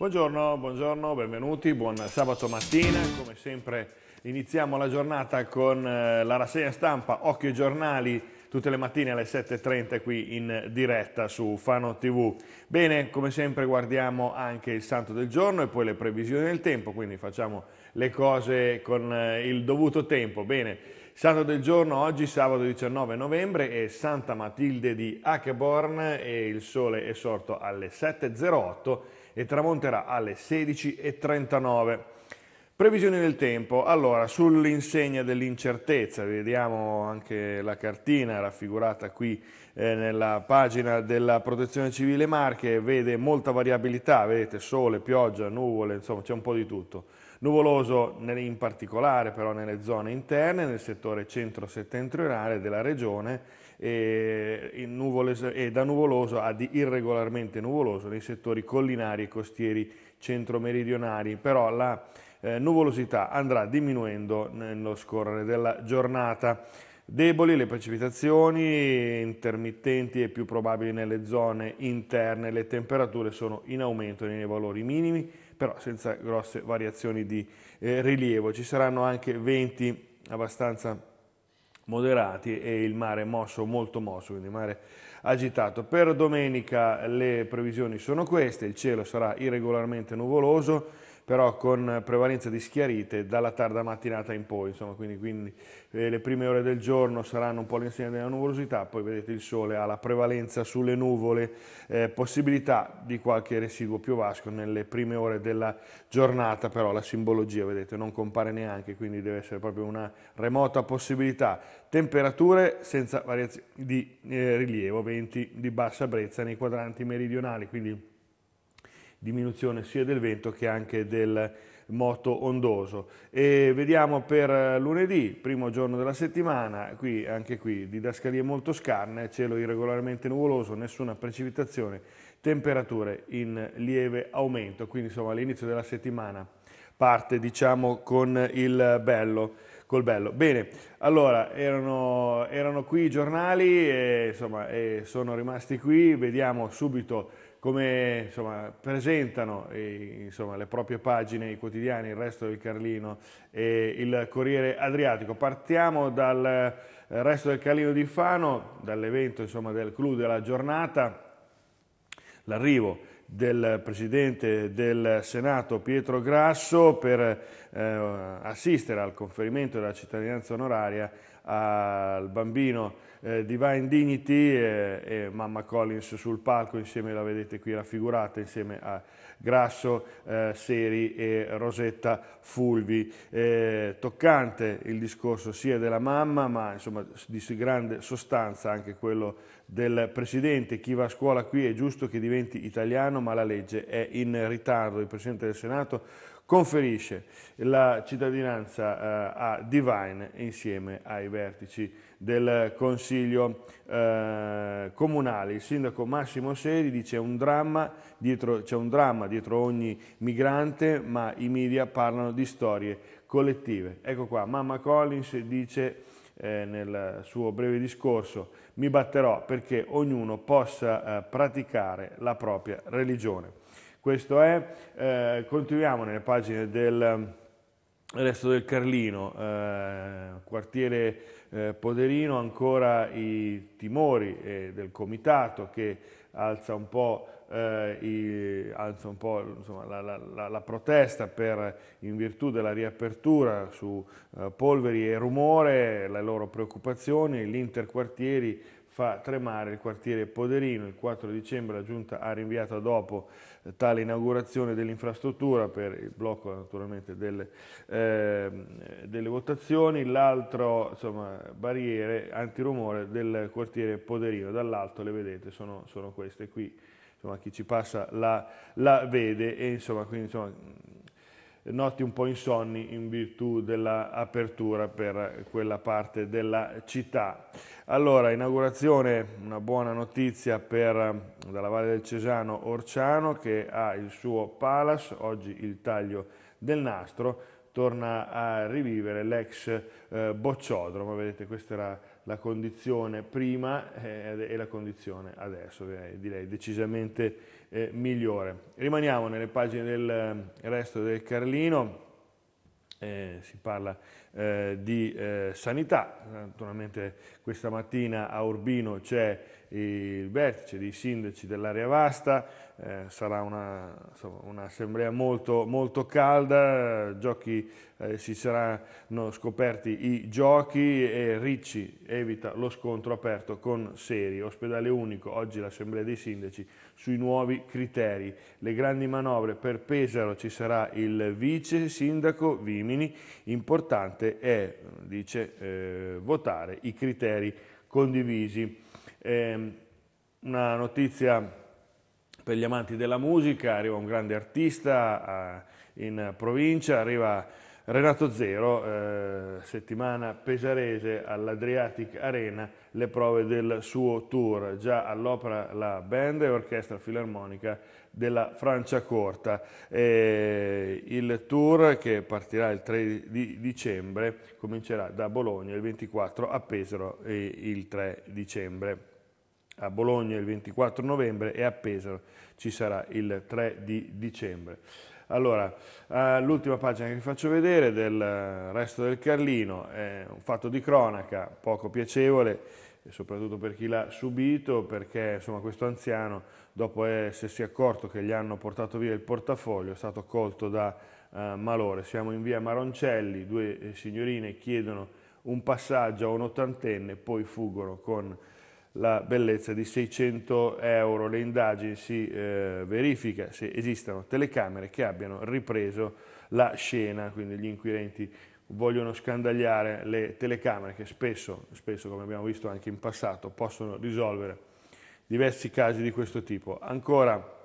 Buongiorno, buongiorno, benvenuti, buon sabato mattina, come sempre iniziamo la giornata con eh, la rassegna stampa Occhio Giornali tutte le mattine alle 7.30 qui in diretta su Fano TV. Bene, come sempre guardiamo anche il santo del giorno e poi le previsioni del tempo, quindi facciamo le cose con eh, il dovuto tempo. Bene, santo del giorno oggi sabato 19 novembre è Santa Matilde di Hackeborn e il sole è sorto alle 7.08 e tramonterà alle 16.39. Previsioni del tempo. Allora, sull'insegna dell'incertezza, vediamo anche la cartina raffigurata qui eh, nella pagina della Protezione Civile Marche, vede molta variabilità, vedete sole, pioggia, nuvole, insomma c'è un po' di tutto. Nuvoloso in particolare però nelle zone interne, nel settore centro-settentrionale della regione e, nuvole, e da nuvoloso a di irregolarmente nuvoloso nei settori collinari e costieri centro-meridionali, però la eh, nuvolosità andrà diminuendo nello scorrere della giornata. Deboli le precipitazioni, intermittenti e più probabili nelle zone interne, le temperature sono in aumento nei valori minimi, però senza grosse variazioni di eh, rilievo. Ci saranno anche venti abbastanza moderati e il mare mosso, molto mosso, quindi mare agitato. Per domenica le previsioni sono queste, il cielo sarà irregolarmente nuvoloso, però con prevalenza di schiarite dalla tarda mattinata in poi, insomma, quindi, quindi eh, le prime ore del giorno saranno un po' l'insieme della nuvolosità, poi vedete il sole ha la prevalenza sulle nuvole, eh, possibilità di qualche residuo piovasco nelle prime ore della giornata, però la simbologia, vedete, non compare neanche, quindi deve essere proprio una remota possibilità. Temperature senza variazioni di eh, rilievo, venti di bassa brezza nei quadranti meridionali, quindi diminuzione sia del vento che anche del moto ondoso. E vediamo per lunedì, primo giorno della settimana, qui, anche qui didascalie molto scarne, cielo irregolarmente nuvoloso, nessuna precipitazione, temperature in lieve aumento, quindi insomma l'inizio della settimana parte diciamo con il bello. Col bello. Bene, allora erano, erano qui i giornali e, insomma, e sono rimasti qui, vediamo subito come insomma, presentano eh, insomma, le proprie pagine, i quotidiani, il resto del Carlino e il Corriere Adriatico. Partiamo dal eh, resto del Carlino di Fano, dall'evento del clou della giornata, l'arrivo del Presidente del Senato Pietro Grasso per eh, assistere al conferimento della cittadinanza onoraria al bambino eh, Divine Dignity eh, e Mamma Collins sul palco, insieme la vedete qui raffigurata, insieme a Grasso, eh, Seri e Rosetta Fulvi. Eh, toccante il discorso sia della mamma, ma insomma di grande sostanza anche quello del Presidente. Chi va a scuola qui è giusto che diventi italiano, ma la legge è in ritardo. Il Presidente del Senato conferisce la cittadinanza eh, a Divine insieme ai vertici del Consiglio eh, Comunale. Il sindaco Massimo Seri dice che c'è un dramma dietro ogni migrante, ma i media parlano di storie collettive. Ecco qua, Mamma Collins dice eh, nel suo breve discorso, mi batterò perché ognuno possa praticare la propria religione. Questo è, eh, continuiamo nelle pagine del eh, resto del Carlino, eh, quartiere eh, Poderino, ancora i timori eh, del comitato che alza un po', eh, i, alza un po insomma, la, la, la, la, protesta per, in virtù della riapertura su polveri e rumore, le loro preoccupazioni, gli interquartieri fa tremare il quartiere Poderino. Il 4 dicembre la Giunta ha rinviato dopo eh, tale inaugurazione dell'infrastruttura per il blocco naturalmente delle, eh, delle votazioni. L'altro barriere antirumore del quartiere Poderino, dall'alto le vedete, sono, sono queste qui. Insomma, chi ci passa la, la vede e insomma, quindi, insomma, notti un po' insonni in virtù dell'apertura per quella parte della città. Allora, inaugurazione, una buona notizia per, eh, dalla Valle del Cesano, Orciano che ha il suo palace, oggi il taglio del nastro, torna a rivivere l'ex eh, bocciodromo, vedete questa era la condizione prima eh, e la condizione adesso, direi decisamente eh, migliore. Rimaniamo nelle pagine del eh, resto del Carlino, eh, si parla eh, di eh, sanità. Naturalmente questa mattina a Urbino c'è il vertice dei sindaci dell'area vasta, eh, sarà un'assemblea molto, molto, calda, giochi, eh, si saranno scoperti i giochi e Ricci evita lo scontro aperto con Seri, ospedale unico, oggi l'assemblea dei sindaci sui nuovi criteri, le grandi manovre per Pesaro ci sarà il vice sindaco Vimini, importante importante è, dice, eh, votare i criteri condivisi. Eh, una notizia per gli amanti della musica, arriva un grande artista eh, in provincia, arriva Renato Zero, eh, settimana pesarese all'Adriatic Arena, le prove del suo tour, già all'opera la band e orchestra filarmonica della Francia Corta. Eh, il tour che partirà il 3 di dicembre comincerà da Bologna il 24 a Pesaro il 3 dicembre. A Bologna il 24 novembre e a Pesaro ci sarà il 3 di dicembre. Allora, eh, l'ultima pagina che vi faccio vedere del resto del Carlino è un fatto di cronaca poco piacevole soprattutto per chi l'ha subito, perché insomma, questo anziano, dopo essersi accorto che gli hanno portato via il portafoglio, è stato colto da eh, malore. Siamo in via Maroncelli, due eh, signorine chiedono un passaggio a un ottantenne, poi fuggono con la bellezza di 600 euro. Le indagini si eh, verifica se esistano telecamere che abbiano ripreso la scena, quindi gli inquirenti vogliono scandagliare le telecamere che spesso, spesso, come abbiamo visto anche in passato, possono risolvere diversi casi di questo tipo. Ancora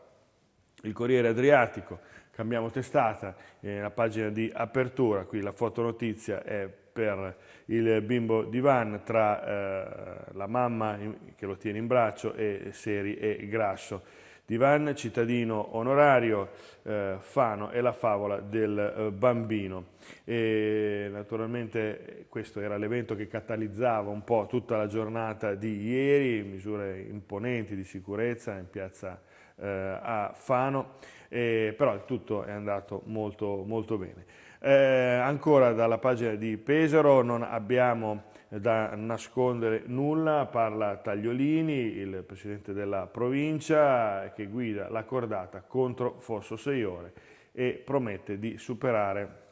il Corriere Adriatico, cambiamo testata, eh, la pagina di apertura, qui la fotonotizia è per il bimbo di Van tra eh, la mamma che lo tiene in braccio e Seri e Grasso. Divan, cittadino onorario, eh, Fano e la favola del eh, bambino. E, naturalmente questo era l'evento che catalizzava un po' tutta la giornata di ieri, misure imponenti di sicurezza in piazza eh, a Fano, e, però il tutto è andato molto, molto bene. Eh, ancora dalla pagina di Pesaro non abbiamo da nascondere nulla, parla Tagliolini, il presidente della provincia, che guida la cordata contro Fosso Seiore e promette di superare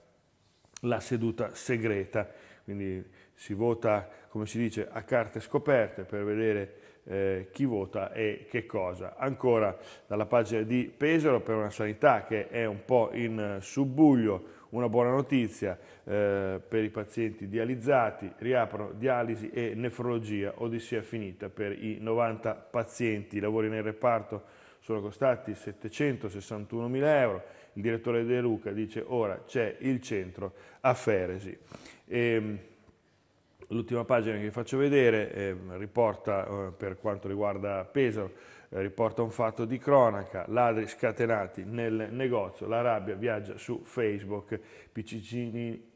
la seduta segreta. Quindi si vota, come si dice, a carte scoperte per vedere eh, chi vota e che cosa. Ancora dalla pagina di Pesaro per una sanità che è un po' in subbuglio, una buona notizia eh, per i pazienti dializzati, riaprono dialisi e nefrologia, odissea finita per i 90 pazienti, i lavori nel reparto sono costati 761 mila euro, il direttore De Luca dice ora c'è il centro a Feresi. E, ehm, L'ultima pagina che vi faccio vedere eh, riporta, eh, per quanto riguarda Pesaro, eh, riporta un fatto di cronaca, ladri scatenati nel negozio, la rabbia viaggia su Facebook, Piccinini,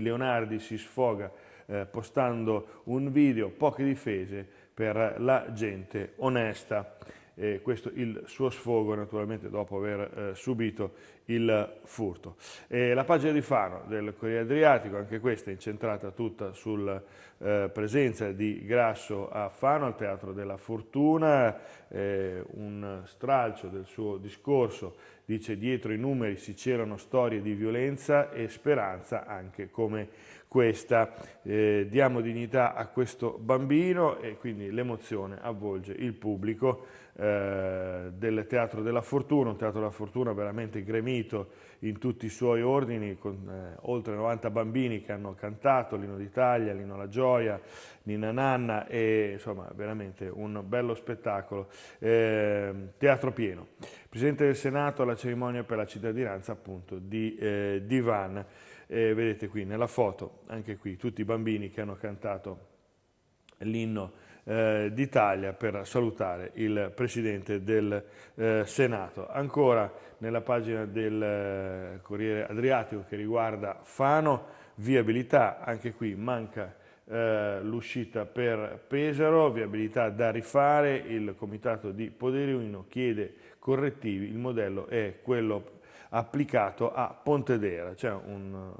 Leonardi si sfoga eh, postando un video, poche difese per la gente onesta eh, questo il suo sfogo naturalmente dopo aver eh, subito il furto. E la pagina di Fano del Corriere Adriatico, anche questa è incentrata tutta sulla eh, presenza di Grasso a Fano al Teatro della Fortuna, eh, un stralcio del suo discorso dice dietro i numeri si c'erano storie di violenza e speranza anche come questa. Eh, diamo dignità a questo bambino e quindi l'emozione avvolge il pubblico eh, del Teatro della Fortuna, un Teatro della Fortuna veramente gremito in tutti i suoi ordini, con eh, oltre 90 bambini che hanno cantato l'Ino d'Italia, l'Ino alla Gioia, Nina Nanna e insomma veramente un bello spettacolo. Ehm, teatro pieno. Presidente del Senato alla cerimonia per la cittadinanza appunto di eh, Divan. Eh, vedete qui nella foto, anche qui, tutti i bambini che hanno cantato l'inno eh, d'Italia per salutare il Presidente del eh, Senato. Ancora nella pagina del eh, Corriere Adriatico che riguarda Fano, viabilità, anche qui manca eh, l'uscita per Pesaro, viabilità da rifare, il Comitato di Poderino chiede correttivi, il modello è quello applicato a Pontedera, cioè un,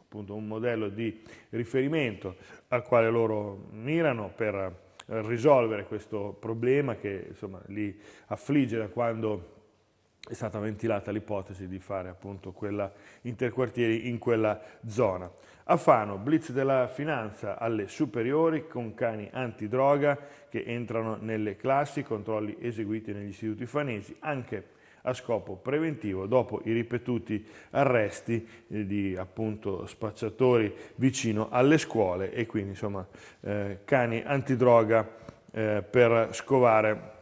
appunto, un modello di riferimento al quale loro mirano per risolvere questo problema che insomma, li affligge da quando è stata ventilata l'ipotesi di fare appunto quella interquartieri in quella zona. A Fano, blitz della finanza alle superiori con cani antidroga che entrano nelle classi, controlli eseguiti negli istituti fanesi, anche a scopo preventivo dopo i ripetuti arresti eh, di appunto, spacciatori vicino alle scuole e quindi insomma, eh, cani antidroga eh, per scovare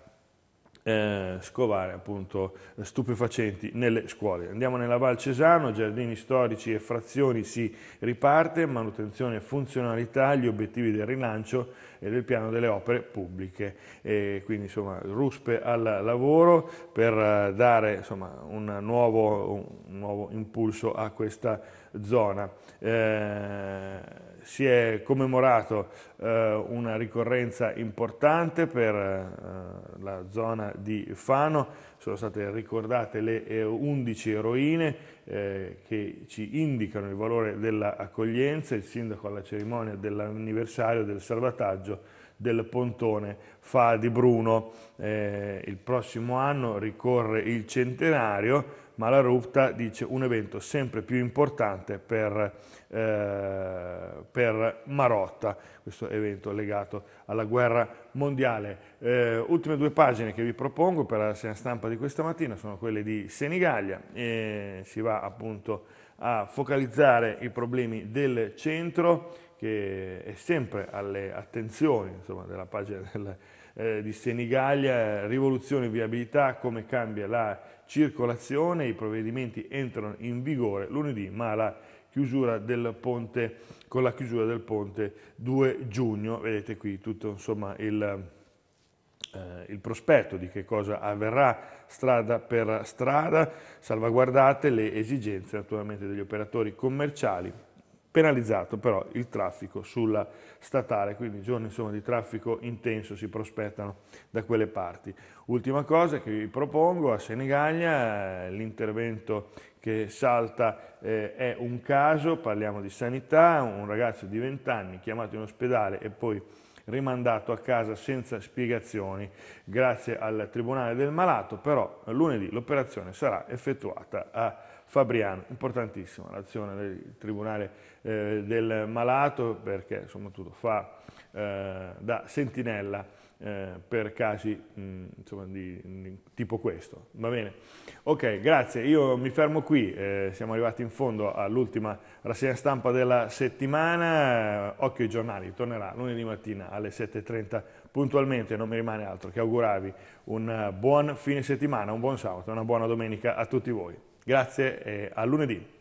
eh, scovare appunto stupefacenti nelle scuole. Andiamo nella Val Cesano, giardini storici e frazioni si riparte, manutenzione e funzionalità, gli obiettivi del rilancio e del piano delle opere pubbliche. E quindi insomma ruspe al lavoro per eh, dare insomma, un, nuovo, un nuovo impulso a questa zona. Eh, si è commemorato eh, una ricorrenza importante per eh, la zona di Fano, sono state ricordate le 11 eh, eroine eh, che ci indicano il valore dell'accoglienza, il sindaco alla cerimonia dell'anniversario del salvataggio del Pontone fa di Bruno. Eh, il prossimo anno ricorre il centenario, ma la Rupta dice un evento sempre più importante per, eh, per Marotta, questo evento legato alla guerra mondiale. Eh, ultime due pagine che vi propongo per la stampa di questa mattina sono quelle di Senigallia, si va appunto a focalizzare i problemi del centro che è sempre alle attenzioni insomma, della pagina del, eh, di Senigallia, rivoluzione e viabilità, come cambia la circolazione, i provvedimenti entrano in vigore lunedì, ma la chiusura del ponte, con la chiusura del ponte 2 giugno, vedete qui tutto insomma, il, eh, il prospetto di che cosa avverrà strada per strada, salvaguardate le esigenze naturalmente degli operatori commerciali penalizzato però il traffico sulla statale, quindi giorni insomma, di traffico intenso si prospettano da quelle parti. Ultima cosa che vi propongo, a Senigallia eh, l'intervento che salta eh, è un caso, parliamo di sanità, un ragazzo di 20 anni chiamato in ospedale e poi rimandato a casa senza spiegazioni grazie al Tribunale del Malato, però lunedì l'operazione sarà effettuata a Fabriano, importantissima l'azione del Tribunale eh, del Malato perché soprattutto fa eh, da sentinella eh, per casi mh, mm, insomma, di, di, tipo questo. Va bene? Ok, grazie, io mi fermo qui, eh, siamo arrivati in fondo all'ultima rassegna stampa della settimana, occhio ai giornali, tornerà lunedì mattina alle 7.30 puntualmente, non mi rimane altro che augurarvi un buon fine settimana, un buon sabato, una buona domenica a tutti voi. Grazie e a lunedì.